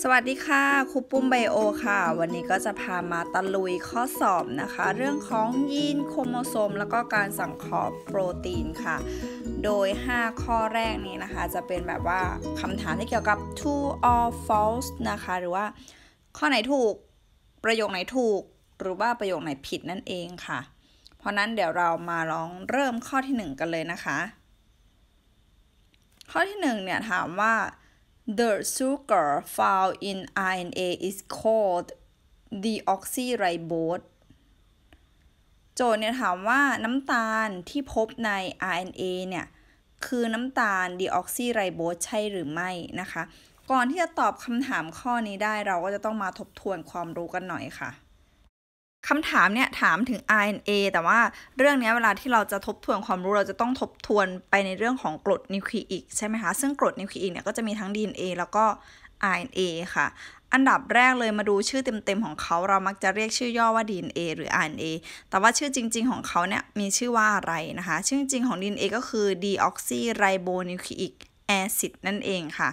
สวัสดีค่ะครูปุ้มไบโอค่ะ วันนี้ก็จะพามาตะลุยข้อสอบนะคะ เรื่องของยีนโครโมโซมแล้วก็การสังเคราะห์โปรตีนค่ะ โดย 5 ข้อแรกนี้นะคะ จะเป็นแบบว่าคำถามที่เกี่ยวกับ true or false นะคะ หรือว่าข้อไหนถูก ประโยคไหนถูกหรือว่าประโยคไหนผิดนั่นเองค่ะ เพราะนั้นเดี๋ยวเรามาลองเริ่มข้อที่ 1 กันเลยนะคะ ข้อที่1เนี่ยถามว่า The sugar found in RNA is called deoxyribose โจทย์เนี่ยถามว่าน้ำตาลที่พบใน RNA เนี่ย คือน้ำตาลดีออกซิไรโบสใช่หรือไม่นะคะ ก่อนที่จะตอบคำถามข้อนี้ได้เราก็จะต้องมาทบทวนความรู้กันหน่อยค่ะคำถามเนี่ยถามถึง RNA แต่ว่าเรื่องนี้เวลาที่เราจะทบทวนความรู้เราจะต้องทบทวนไปในเรื่องของกรดนิวคลีอิกใช่ไหมคะ ซึ่งกรดนิวคลีอิกเนี่ยก็จะมีทั้ง DNA แล้วก็ RNA ค่ะ อันดับแรกเลยมาดูชื่อเต็มๆของเขาเรามักจะเรียกชื่อย่อว่า DNA หรือ RNA แต่ว่าชื่อจริงๆของเขาเนี่ยมีชื่อว่าอะไรนะคะ ชื่อจริงของ DNA ก็คือ deoxyribonucleic acid นั่นเองค่ะ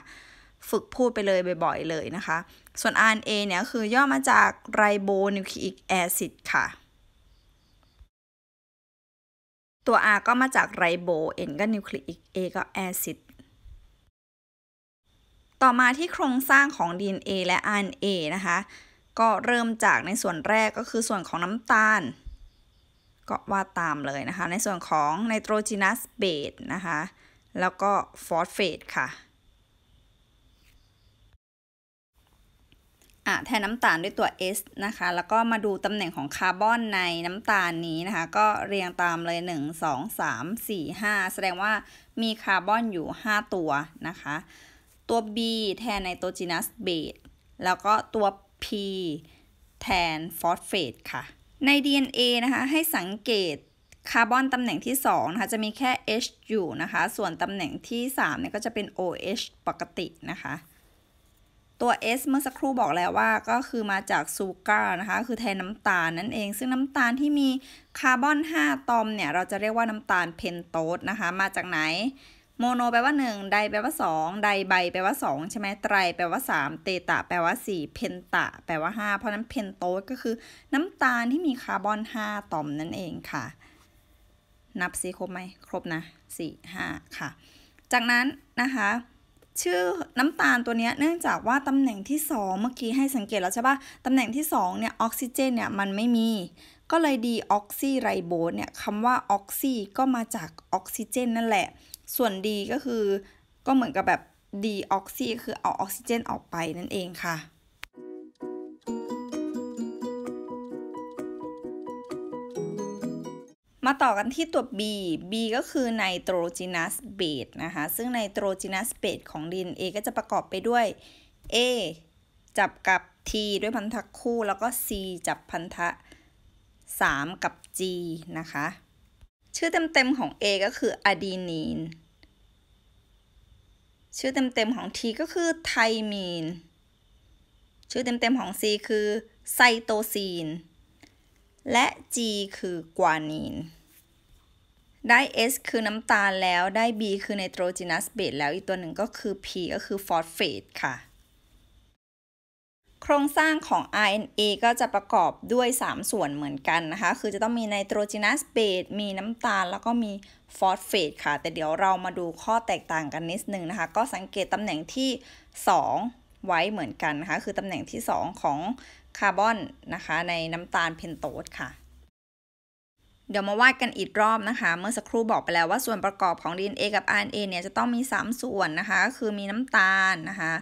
ฝึกพูดไปเลยบ่อย ๆ เลยนะคะส่วน RNA เนี่ยคือย่อมาจากไรโบนิวคลีอิกแอซิดค่ะ ตัว R ก็มาจากไรโบ N ก็นิวคลีอิก A ก็แอซิดต่อมาที่โครงสร้างของ DNA และ RNA นะคะ ก็เริ่มจากในส่วนแรกก็คือส่วนของน้ำตาล ก็ว่าตามเลยนะคะ ในส่วนของไนโตรจีนัสเบสนะคะ แล้วก็ฟอสเฟตค่ะแทนน้ำตาลด้วยตัว S นะคะ แล้วก็มาดูตำแหน่งของคาร์บอนในน้ำตาลนี้นะคะ ก็เรียงตามเลย 1 2 3 4 5 แสดงว่ามีคาร์บอนอยู่ 5 ตัวนะคะ ตัว B แทนไนโตรเจนัสเบสแล้วก็ตัว P แทนฟอสเฟตค่ะ ใน DNA นะคะ ให้สังเกตคาร์บอนตำแหน่งที่ 2 นะคะ จะมีแค่ H อยู่นะคะ ส่วนตำแหน่งที่ 3 เนี่ยก็จะเป็น OH ปกตินะคะตัว S เมื่อสักครู่บอกแล้วว่าก็คือมาจากซูการ์นะคะ คือแทนน้ำตาลนั่นเอง ซึ่งน้ำตาลที่มีคาร์บอน5ตอมเนี่ย เราจะเรียกว่าน้ำตาลเพนโตสนะคะ มาจากไหนโมโนแปลว่า1ไดแปลว่า2ไดไบแปลว่า 2 ใช่ไหมไตร แปลว่า 3เตตะแปลว่า 4เพนตะแปลว่า5เพราะนั้นเพนโตสก็คือน้ำตาลที่มีคาร์บอน5ตอมนั่นเองค่ะ นับซีครบไหม ครบนะ4 5ค่ะ จากนั้นนะคะชื่อน้ำตาลตัวนี้เนื่องจากว่าตำแหน่งที่ 2 เมื่อกี้ให้สังเกตแล้วใช่ปะตำแหน่งที่2เนี่ยออกซิเจนเนี่ยมันไม่มี ก็เลยดีออกซิไรโบสเนี่ยคำว่าออกซิก็มาจากออกซิเจนนั่นแหละ ส่วนดีก็คือก็เหมือนกับแบบดีออกซิคือเอาออกซิเจน ออกไปนั่นเองค่ะมาต่อกันที่ตัว B B ก็คือไนโตรจีนัสเบสนะคะ ซึ่งไนโตรจีนัสเบสของ DNA ก็จะประกอบไปด้วย A จับกับ T ด้วยพันธะคู่แล้วก็ C จับพันธะ 3 กับ G นะคะ ชื่อเต็มๆของ A ก็คืออะดีนีน ชื่อเต็มๆของ T ก็คือไทมีน ชื่อเต็มๆของ C คือไซโตซีน และ G คือ กวานีนได้ S คือน้ำตาลแล้วได้ B คือไนโตรจนัสเบสแล้วอีกตัวหนึ่งก็คือ P ก็คือฟอสเฟตค่ะ โครงสร้างของ RNA ก็จะประกอบด้วย 3 ส่วนเหมือนกันนะคะคือจะต้องมีไนโตรจนัสเบสมีน้ำตาลแล้วก็มีฟอสเฟตค่ะ แต่เดี๋ยวเรามาดูข้อแตกต่างกันนิดนึงนะคะ ก็สังเกตตำแหน่งที่ 2 ไว้เหมือนกันนะคะคือตำแหน่งที่ 2 ของคาร์บอนนะคะในน้ำตาลเพนโตสค่ะเดี๋ยวมาวาดกันอีกรอบนะคะ เมื่อสักครู่บอกไปแล้วว่าส่วนประกอบของ DNA กับ RNA เนี่ยจะต้องมี 3 ส่วนนะคะ คือมีน้ำตาลนะคะ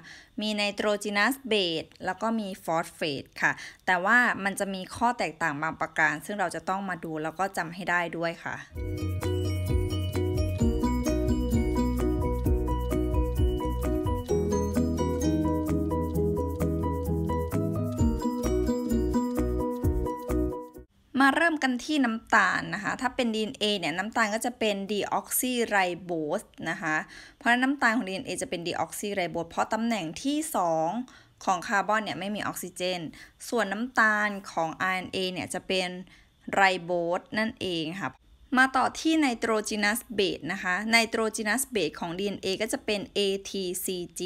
มีไนโตรเจนัสเบสแล้วก็มีฟอสเฟตค่ะ แต่ว่ามันจะมีข้อแตกต่างบางประการซึ่งเราจะต้องมาดูแล้วก็จำให้ได้ด้วยค่ะมาเริ่มกันที่น้ำตาลนะคะ ถ้าเป็น DNA เนี่ย น้ำตาลก็จะเป็นดีออกซิไรโบสนะคะ เพราะน้ำตาลของ DNA จะเป็นดีออกซิไรโบสเพราะตำแหน่งที่ 2 ของคาร์บอนเนี่ย ไม่มีออกซิเจน ส่วนน้ำตาลของ RNA เนี่ย จะเป็นไรโบสนั่นเองค่ะมาต่อที่ไนโตรจนัสเบสนะคะไนโตรจนัสเบสของ DNA ก็จะเป็น ATCG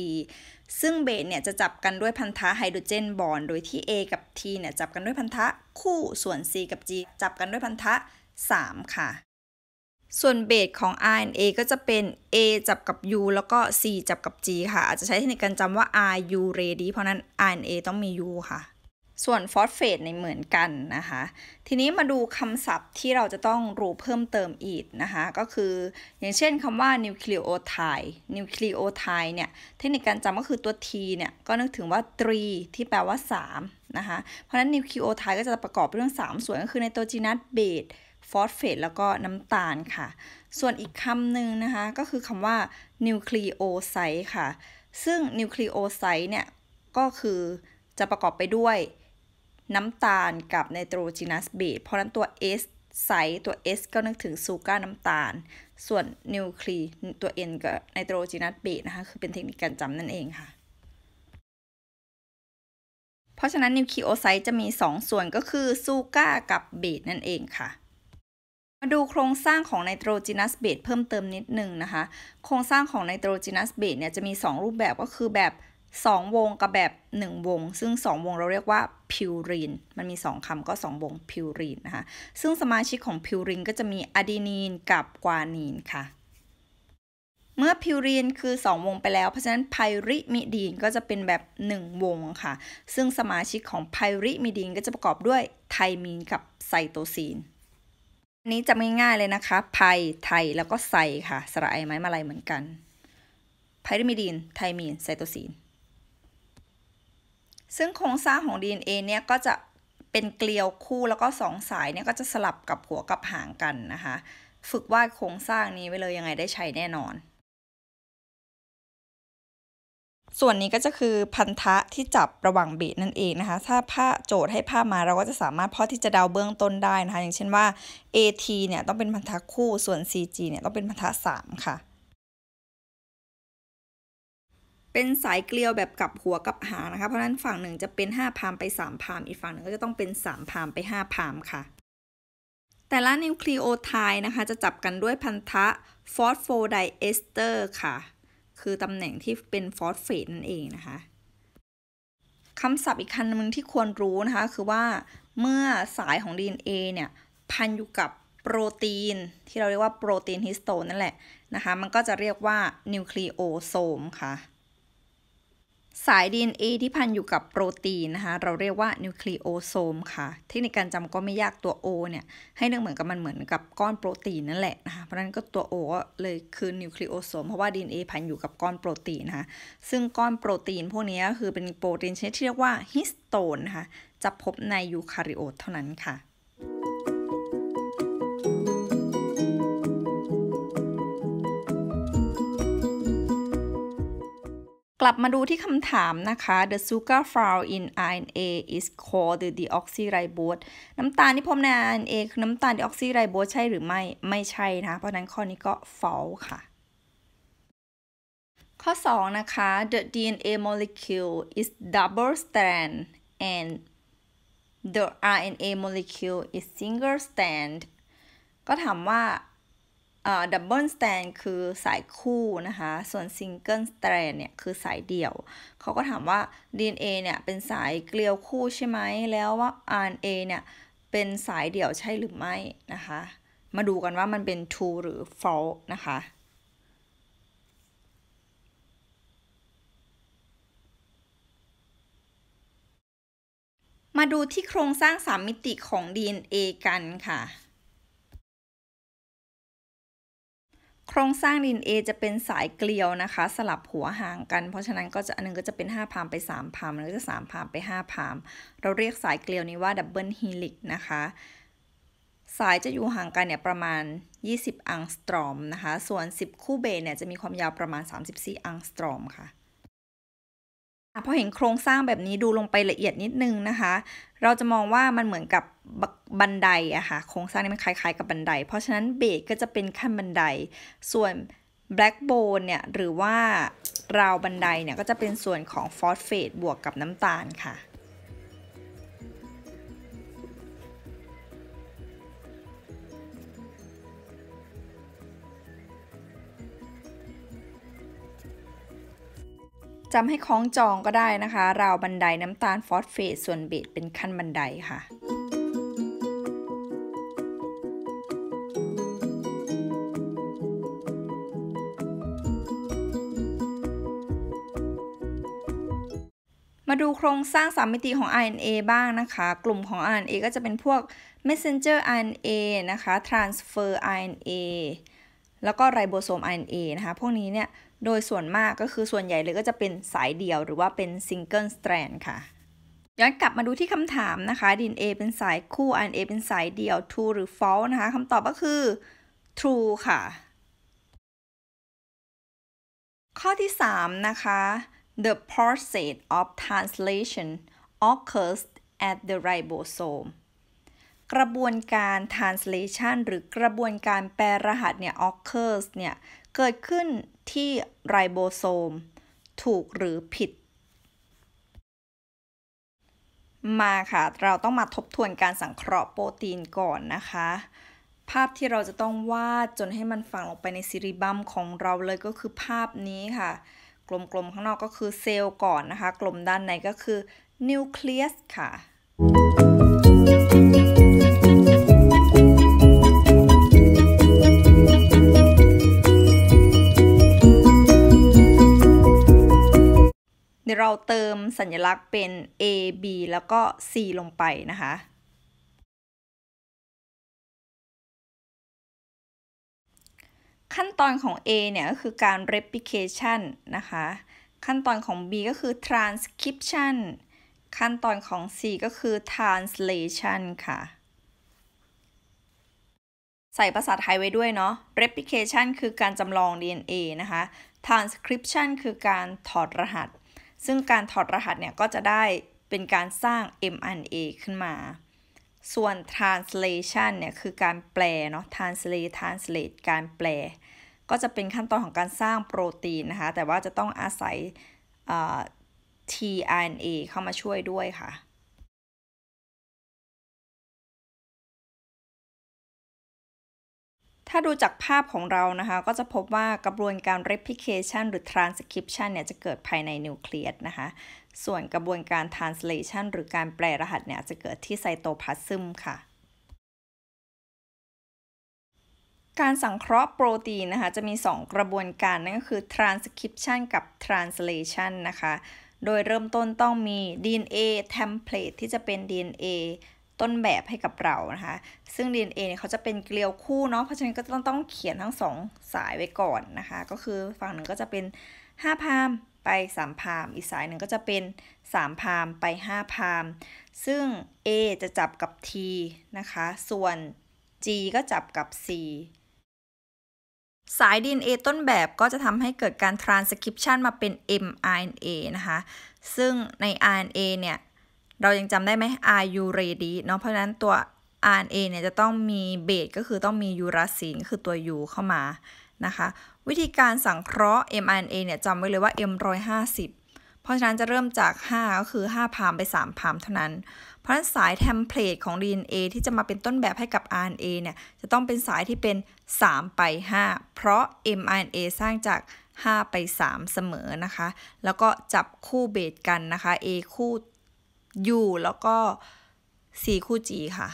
ซึ่งเบสเนี่ย จะจับกันด้วยพันธะไฮโดรเจนบอนโดยที่ A กับ T เนี่ย จับกันด้วยพันธะคู่ส่วน C กับ G จับกันด้วยพันธะ 3 ค่ะ ส่วนเบสของ RNA ก็จะเป็น A จับกับ U แล้วก็ C จับกับ G ค่ะ อาจจะใช้เทคนิคการจำว่า RU ready เพราะนั้น RNA ต้องมี U ค่ะส่วนฟอสเฟตในเหมือนกันนะคะ ทีนี้มาดูคำศัพท์ที่เราจะต้องรู้เพิ่มเติมอีกนะคะ ก็คืออย่างเช่นคำว่านิวคลีโอไทด์นิวคลีโอไทด์เนี่ย เทคนิคการจำก็คือตัว T เนี่ย ก็นึกถึงว่าตรีที่แปลว่า3นะคะ เพราะนั้นนิวคลีโอไทด์ก็จะประกอบเรื่อง3 ส่วนก็คือในตัวจีนัสเบสฟอสเฟตแล้วก็น้ำตาลค่ะ ส่วนอีกคำหนึ่งนะคะ ก็คือคำว่านิวคลีโอไซต์ค่ะ ซึ่งนิวคลีโอไซต์เนี่ยก็คือจะประกอบไปด้วยน้ำตาลกับไนโตรจีนัสเบสเพราะนั้นตัว S ไซต์ตัว S ก็นึกถึงซูการ์น้ำตาล ส่วนนิวคลีตัว N กับไนโตรจีนัสเบสนะคะ คือเป็นเทคนิคการจำนั่นเองค่ะ เพราะฉะนั้นนิวคลีโอไซต์จะมี 2 ส่วนก็คือซูการ์กับเบสนั่นเองค่ะ มาดูโครงสร้างของไนโตรจีนัสเบสเพิ่มเติมนิดนึงนะคะ โครงสร้างของไนโตรจีนัสเบสเนี่ยจะมี 2 รูปแบบก็คือแบบ2 วงกับแบบ 1 วง ซึ่ง 2 วงเราเรียกว่าพิวรินมันมี 2 คำก็ 2 วงพิวรินนะคะ ซึ่งสมาชิกของพิวรินก็จะมีอะดีนีนกับกวานีนค่ะ เมื่อพิวรินคือ 2 วงไปแล้ว เพราะฉะนั้นไพริมิดีนก็จะเป็นแบบ 1 วงค่ะ ซึ่งสมาชิกของไพริมิดีนก็จะประกอบด้วยไทมีนกับไซโตซีนอันนี้จะง่ายๆเลยนะคะไพไทยแล้วก็ไซค่ะ สระไอไม้มาลายเหมือนกันไพริมิดีนไทมีนไซโตซีนซึ่งโครงสร้างของ DNA เนี่ยก็จะเป็นเกลียวคู่แล้วก็สองสายเนี่ยก็จะสลับกับหัวกับหางกันนะคะ ฝึกวาดโครงสร้างนี้ไว้เลยยังไงได้ใช้แน่นอน ส่วนนี้ก็จะคือพันธะที่จับระหว่างเบีนั่นเองนะคะถ้าผ้าโจทย์ให้ผ้ามาเราก็จะสามารถพอที่จะเดาเบื้องต้นได้นะคะ อย่างเช่นว่า AT เนี่ยต้องเป็นพันธะคู่ส่วน CG เนี่ยต้องเป็นพันธะ3ค่ะเป็นสายเกลียวแบบกับหัวกับหางนะคะ เพราะนั้นฝั่งหนึ่งจะเป็น 5พาม ไป 3พาม อีกฝั่งหนึ่งก็จะต้องเป็น 3พาม ไป 5พาม ค่ะ แต่ละนิวคลีโอไทด์นะคะ จะจับกันด้วยพันธะฟอสโฟไดเอสเตอร์ค่ะ คือตำแหน่งที่เป็นฟอสเฟตนั่นเองนะคะ คำศัพท์อีกคำหนึ่งที่ควรรู้นะคะ คือว่าเมื่อสายของ DNA เนี่ย พันอยู่กับโปรตีน ที่เราเรียกว่าโปรตีนฮิสโตนนั่นแหละนะคะ มันก็จะเรียกว่านิวคลีโอโซมค่ะสาย DNA ที่พันอยู่กับโปรตีนนะคะเราเรียกว่านิวคลีโอโซมค่ะ เทคนิคการจำก็ไม่ยากตัว O เนี่ย ให้นึกเหมือนกับมันเหมือนกับก้อนโปรตีน นั่นแหละนะคะ เพราะนั้นก็ตัว O ก็เลยคือนิวคลีโอโซมเพราะว่า DNA พันอยู่กับก้อนโปรตีนนะคะ ซึ่งก้อนโปรตีนพวกนี้ก็คือเป็นโปรตีนชนิดที่เรียกว่าฮิสโตนนะคะจะพบในยูคาริโอตเท่านั้นค่ะกลับมาดูที่คำถามนะคะ the sugar found in RNA is called the deoxyribose น้ำตาลที่พบใน RNA คือน้ำตาลีออกซิไรโบสใช่หรือไม่ ไม่ใช่นะ เพราะนั้นข้อนี้ก็ false ค่ะ ข้อ 2 นะคะ the DNA molecule is double strand and the RNA molecule is single strand ก็ถามว่าดับเบิลสแตนคือสายคู่นะคะ ส่วนซิงเกิลสแตนเนี่ย คือสายเดี่ยวเขาก็ถามว่า DNA เนี่ย เป็นสายเกลียวคู่ใช่ไหม แล้วว่า RNA เนี่ย เป็นสายเดี่ยวใช่หรือไม่ นะคะ มาดูกันว่ามันเป็น true หรือ false นะคะ มาดูที่โครงสร้างสามมิติของ DNA กันค่ะโครงสร้างดิน A จะเป็นสายเกลียวนะคะ สลับหัวห่างกันเพราะฉะนั้นก็จะอันนึงก็จะเป็น5พามไป3พามแล้วก็จะ3พามไป 5พาม เราเรียกสายเกลียวนี้ว่าดับเบิลฮีลิกนะคะ สายจะอยู่ห่างกันเนี่ยประมาณ 20 อังสตรอมนะคะ ส่วน 10 คู่เบเนี่ยจะมีความยาวประมาณ34อังสตรอมค่ะพอเห็นโครงสร้างแบบนี้ดูลงไปละเอียดนิดนึงนะคะ เราจะมองว่ามันเหมือนกับบันไดอะค่ะ โครงสร้างนี้มันคล้ายๆกับบันได เพราะฉะนั้นเบสก็จะเป็นขั้นบันได ส่วน black bone เนี่ยหรือว่าราวบันไดเนี่ยก็จะเป็นส่วนของฟอสเฟตบวกกับน้ำตาลค่ะจำให้คล้องจองก็ได้นะคะ ราวบันไดน้ำตาลฟอสเฟตส่วนเบสเป็นขั้นบันไดค่ะ มาดูโครงสร้างสามมิติของ RNA บ้างนะคะ กลุ่มของ RNA ก็จะเป็นพวก messenger RNA นะคะ transfer RNA แล้วก็ไรโบโซม RNA นะคะ พวกนี้เนี่ยโดยส่วนมากก็คือส่วนใหญ่เลยก็จะเป็นสายเดี่ยวหรือว่าเป็นซิงเกิลสแตรนค่ะย้อนกลับมาดูที่คำถามนะคะ ดิ a เป็นสายคู่ัน a เป็นสายเดี่ยว true หรือ false นะคะคำตอบก็คือ true ค่ะ ข้อที่ 3 นะคะ the process of translation occurs at the ribosome กระบวนการ translation หรือกระบวนการแปลรหัสเนี่ย occurs เนี่ยเกิดขึ้นที่ไรโบโซม ถูกหรือผิด มาค่ะเราต้องมาทบทวนการสังเคราะห์โปรตีนก่อนนะคะ ภาพที่เราจะต้องวาด จนให้มันฝังลงไปในซิริบัมของเราเลยก็คือภาพนี้ค่ะ กลมๆข้างนอกก็คือเซลล์ก่อนนะคะ กลมด้านในก็คือนิวเคลียสค่ะเี๋ยวเราเติมสัญลักษณ์เป็น A B แล้วก็ C ลงไปนะคะ ขั้นตอนของ A เนี่ยก็คือการ replication นะคะ ขั้นตอนของ B ก็คือ transcription ขั้นตอนของ C ก็คือ translation ค่ะ ใส่ภาษาไทยไว้ด้วยเนาะ replication คือการจำลอง DNA นะคะ transcription คือการถอดรหัสซึ่งการถอดรหัสเนี่ยก็จะได้เป็นการสร้าง mRNA ขึ้นมา ส่วน translation เนี่ยคือการแปลเนาะ translate translate การแปล ก็จะเป็นขั้นตอนของการสร้างโปรตีนนะคะ แต่ว่าจะต้องอาศัย tRNA เข้ามาช่วยด้วยค่ะถ้าดูจากภาพของเรานะคะ ก็จะพบว่ากระบวนการ replication หรือ transcription เนี่ยจะเกิดภายในนิวเคลียสนะคะ ส่วนกระบวนการ translation หรือการแปลรหัสเนี่ยจะเกิดที่ไซโตพลาซึมค่ะ การสังเคราะห์โปรตีนนะคะ จะมี2 กระบวนการ นั่นก็คือ transcription กับ translation นะคะ โดยเริ่มต้นต้องมี DNA template ที่จะเป็น DNA ต้นแบบให้กับเรานะคะ ซึ่ง DNA เนี่ยเขาจะเป็นเกลียวคู่เนาะ เพราะฉะนั้นก็ต้องต้องเขียนทั้งสองสายไว้ก่อนนะคะ ก็คือ ฝั่งหนึ่งก็จะเป็น 5พามไป 3พามอีกสายหนึ่งก็จะเป็น 3พามไป 5พาม ซึ่ง A จะจับกับ T นะคะ ส่วน G ก็จับกับ C สาย DNA ต้นแบบก็จะทำให้เกิดการ transcription มาเป็น mRNA นะคะ ซึ่งใน RNA เนี่ยเรายังจำได้ไหม are you ready เนาะเพราะนั้นตัว RNA เนี่ยจะต้องมีเบสก็คือต้องมียูราซินคือตัว U เข้ามานะคะ วิธีการสังเคราะห์ mRNA เนี่ยจำไว้เลยว่า M150 เพราะฉะนั้นจะเริ่มจาก 5 ก็คือ 5พามไป 3พามเท่านั้น เพราะฉะนั้นสายเทมเพลตของ DNA ที่จะมาเป็นต้นแบบให้กับ RNA เนี่ย จะต้องเป็นสายที่เป็น 3 ไป 5 เพราะ mRNA สร้างจาก 5 ไป 3 เสมอนะคะแล้วก็จับคู่เบสกันนะคะ A คู่ยูแล้วก็สีคู่จีค่ะ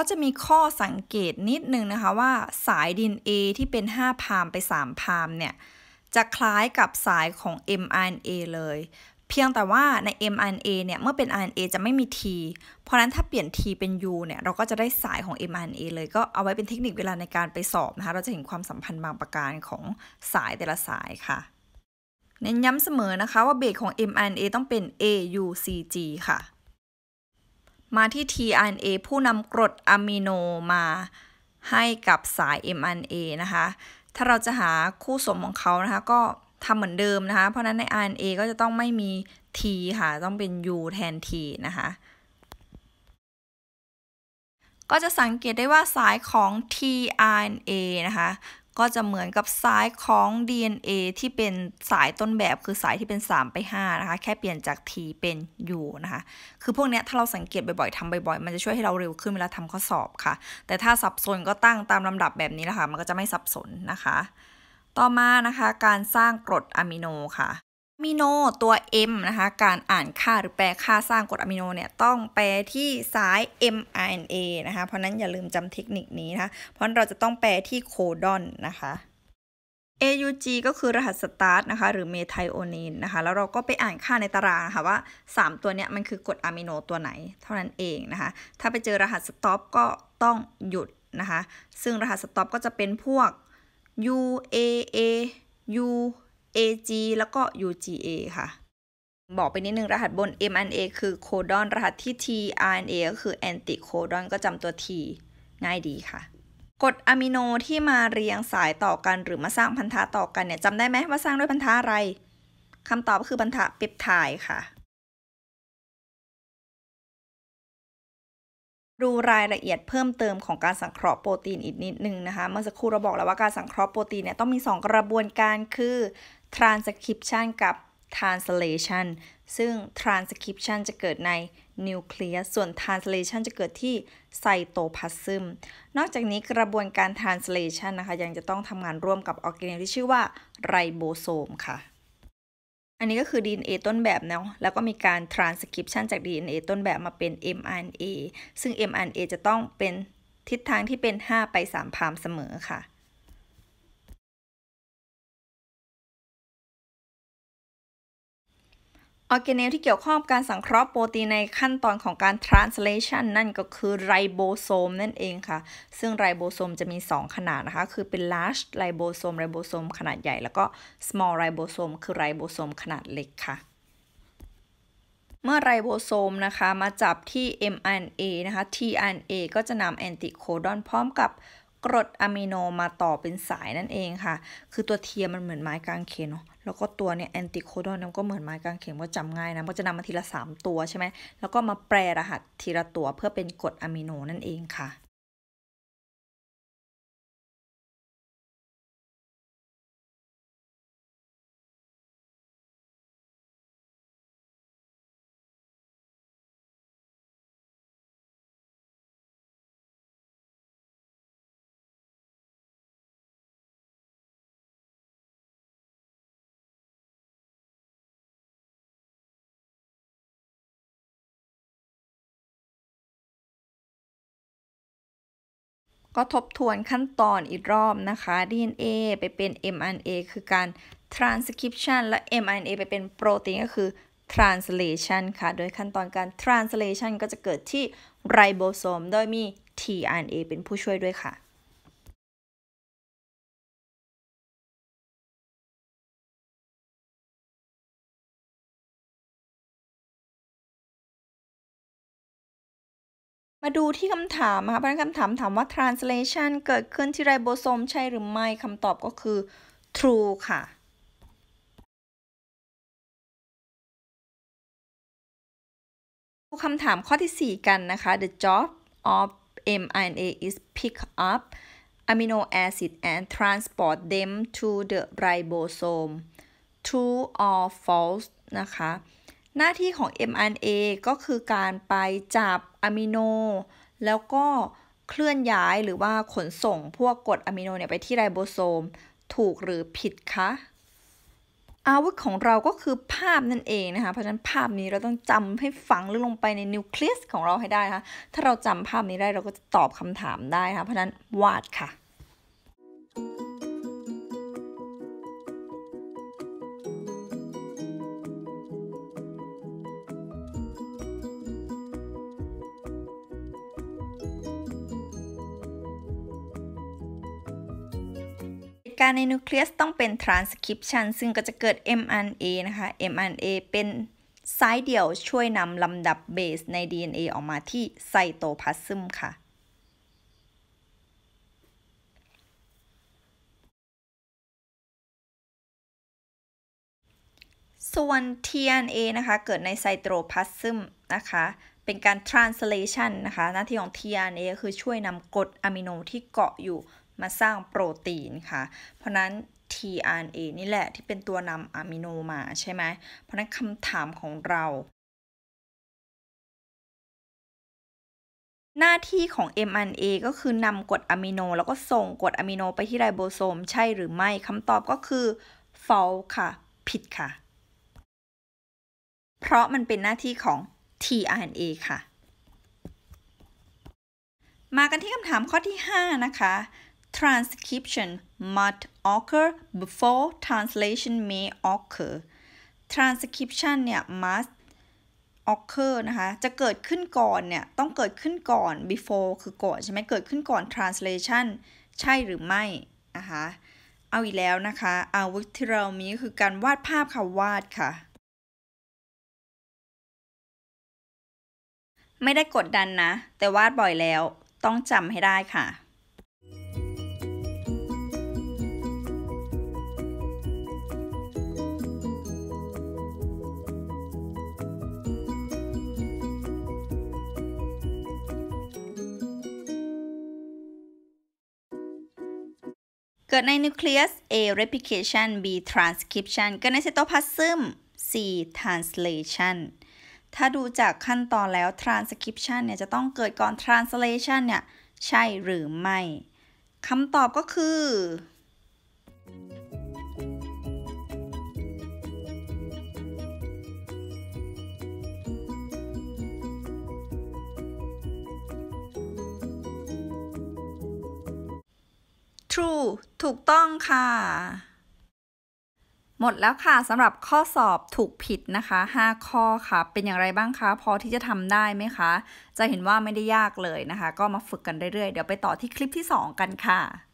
ก็จะมีข้อสังเกตนิดนึงนะคะว่าสายดิน A ที่เป็น 5พามไป 3พามเนี่ย จะคล้ายกับสายของ mRNA เลยเพียงแต่ว่าใน mRNA เนี่ย เมื่อเป็น RNA จะไม่มี T เพราะนั้นถ้าเปลี่ยน T เป็น U เนี่ย เราก็จะได้สายของ mRNA เลย ก็เอาไว้เป็นเทคนิคเวลาในการไปสอบนะคะ เราจะเห็นความสัมพันธ์บางประการของสายแต่ละสายค่ะ เน้นย้ำเสมอนะคะว่าเบสของ mRNA ต้องเป็น AUCG ค่ะ มาที่ tRNA ผู้นำกรดอะมิโนมาให้กับสาย mRNA นะคะ ถ้าเราจะหาคู่สมของเขานะคะก็ทำเหมือนเดิมนะคะ เพราะนั้นใน RNA ก็จะต้องไม่มี T ค่ะ ต้องเป็น U แทน T นะคะ ก็จะสังเกตได้ว่าสายของ tRNA นะคะ ก็จะเหมือนกับสายของ DNA ที่เป็นสายต้นแบบคือสายที่เป็น 3 ไป5นะคะ แค่เปลี่ยนจาก T เป็น U นะคะ คือพวกนี้ถ้าเราสังเกตบ่อยๆทำบ่อยๆ มันจะช่วยให้เราเร็วขึ้นเวลาทำข้อสอบค่ะ แต่ถ้าสับสนก็ตั้งตามลำดับแบบนี้แหละค่ะมันก็จะไม่สับสนนะคะต่อมานะคะการสร้างกรดอะมิโนค่ะอะมิโนตัว M นะคะการอ่านค่าหรือแปลค่าสร้างกรดอะมิโนเนี่ยต้องแปลที่สาย mRNA นะคะเพราะนั้นอย่าลืมจำเทคนิคนี้นะคะเพราะเราจะต้องแปลที่โคดอนนะคะ AUG ก็คือรหัสสตาร์ทนะคะหรือเมไทโอนีนนะคะแล้วเราก็ไปอ่านค่าในตารางคะ่ะว่า3ตัวเนี้ยมันคือกรดอะมิโนตัวไหน เท่านั้นเองนะคะถ้าไปเจอรหัสสต็อปก็ต้องหยุดนะคะซึ่งรหัสสต็อปก็จะเป็นพวก U A A U A G แล้วก็ U G A ค่ะบอกไปนิดนึง รหัสบน mRNA คือโคดอนรหัสที่ tRNA ก็คือแอนติโคดอนก็จำตัว T ง่ายดีค่ะกรดอะมิโนที่มาเรียงสายต่อกันหรือมาสร้างพันธะต่อกันเนี่ยจำได้ไหมว่าสร้างด้วยพันธะอะไรคำตอบก็คือพันธะเปปไทด์ค่ะดูรายละเอียดเพิ่มเติมของการสังเคราะห์โปรตีนอีกนิดนึงนะคะ เมื่อสักครู่เราบอกแล้วว่าการสังเคราะห์โปรตีนเนี่ยต้องมี 2 กระบวนการคือ transcription กับ translation ซึ่ง transcription จะเกิดในนิวเคลียส ส่วน translation จะเกิดที่ไซโตพลาซึม นอกจากนี้กระบวนการ translation นะคะ ยังจะต้องทำงานร่วมกับออร์แกเนลที่ชื่อว่าไรโบโซมค่ะอันนี้ก็คือ DNA ต้นแบบเนาะ แล้วก็มีการ transcription จาก DNA ต้นแบบมาเป็น mRNA ซึ่ง mRNA จะต้องเป็นทิศทางที่เป็น 5 ไป 3พามเสมอค่ะออร์แกเนลที่เกี่ยวข้องกับการสังเคราะห์โปรตีนในขั้นตอนของการ translation นั่นก็คือไรโบโซมนั่นเองค่ะ ซึ่งไรโบโซมจะมี 2 ขนาดนะคะ คือเป็น large ไรโบโซม ไรโบโซมขนาดใหญ่ แล้วก็ small ไรโบโซม คือไรโบโซมขนาดเล็กค่ะ เมื่อไรโบโซมนะคะ มาจับที่ mRNA นะคะ tRNA ก็จะนำแอนติโคดอนพร้อมกับกรดอะมิโนมาต่อเป็นสายนั่นเองค่ะ คือตัวเทียมมันเหมือนไม้กางเขนแล้วก็ตัวเนี่ยแอนติโคดอนก็เหมือนไม้กางเขนก็จำง่ายนะก็จะนำมาทีละ3ตัวใช่ไหม แล้วก็มาแปรรหัสทีละตัวเพื่อเป็น กรดอะมิโนนั่นเองค่ะก็ทบทวนขั้นตอนอีกรอบนะคะ DNA ไปเป็น mRNA คือการ transcription และ mRNA ไปเป็นโปรตีนก็คือ translation ค่ะ โดยขั้นตอนการ translation ก็จะเกิดที่ไรโบโซมโดยมี tRNA เป็นผู้ช่วยด้วยค่ะมาดูที่คำถามนะคะเพราะคำถามถามว่า translation เกิดขึ้นที่ไรโบโซมใช่หรือไม่ คำตอบก็คือ true ค่ะ คำถามข้อที่ 4 กันนะคะ the job of mRNA is pick up amino acid and transport them to the ribosome true or false นะคะหน้าที่ของ mRNA ก็คือการไปจับอะมิโนแล้วก็เคลื่อนย้ายหรือว่าขนส่งพวกกรดอะมิโนเนี่ยไปที่ไรโบโซมถูกหรือผิดคะอาวุธของเราก็คือภาพนั่นเองนะคะ เพราะฉะนั้นภาพนี้เราต้องจำให้ฝังลึกลงไปในนิวเคลียสของเราให้ได้นะคะถ้าเราจำภาพนี้ได้เราก็จะตอบคำถามได้นะคะเพราะฉะนั้นวาดค่ะการในนิวเคลียสต้องเป็น transcription ซึ่งก็จะเกิด mRNA นะคะ mRNA เป็นไซยเดี่ยวช่วยนำลำดับเบสใน DNA ออกมาที่ไซโตพลาซึมค่ะ ส่วน tRNA นะคะ เกิดในไซโตพลาซึมนะคะ เป็นการ translation นะคะ หน้าที่ของ tRNA คือช่วยนำกรดอะมิโนที่เกาะอยู่มาสร้างโปรตีนค่ะ เพราะนั้น tRNA นี่แหละที่เป็นตัวนำอะมิโนมาใช่ไหม เพราะนั้นคำถามของเรา หน้าที่ของ mRNA ก็คือนำกรดอะมิโน แล้วก็ส่งกรดอะมิโนไปที่ไรโบโซม ใช่หรือไม่ คำตอบก็คือ false ค่ะ ผิดค่ะ เพราะมันเป็นหน้าที่ของ tRNA ค่ะ มากันที่คำถามข้อที่ 5 นะคะ transcription must occur before translation may occur transcription เนี่ย must occur นะคะ จะเกิดขึ้นก่อนเนี่ยต้องเกิดขึ้นก่อน before คือก่อนใช่ไหม เกิดขึ้นก่อน translation ใช่หรือไม่ นะคะ เอาอีกแล้วนะคะอาวุธที่เรามีคือการวาดภาพค่ะ วาดค่ะ ไม่ได้กดดันนะแต่วาดบ่อยแล้วต้องจำให้ได้ค่ะเกิดในนิวเคลียส A replication B transcription เกิดในเซิโตพลาสซึม C translation ถ้าดูจากขั้นตอนแล้ว transcription เนี่ย จะต้องเกิดก่อน translation เนี่ย ใช่หรือไม่ คำตอบก็คือ true ถูกต้องค่ะ หมดแล้วค่ะสำหรับข้อสอบถูกผิดนะคะ 5 ข้อค่ะ เป็นอย่างไรบ้างคะ พอที่จะทำได้ไหมคะ จะเห็นว่าไม่ได้ยากเลยนะคะ ก็มาฝึกกันเรื่อยๆเดี๋ยวไปต่อที่คลิปที่ 2 กันค่ะ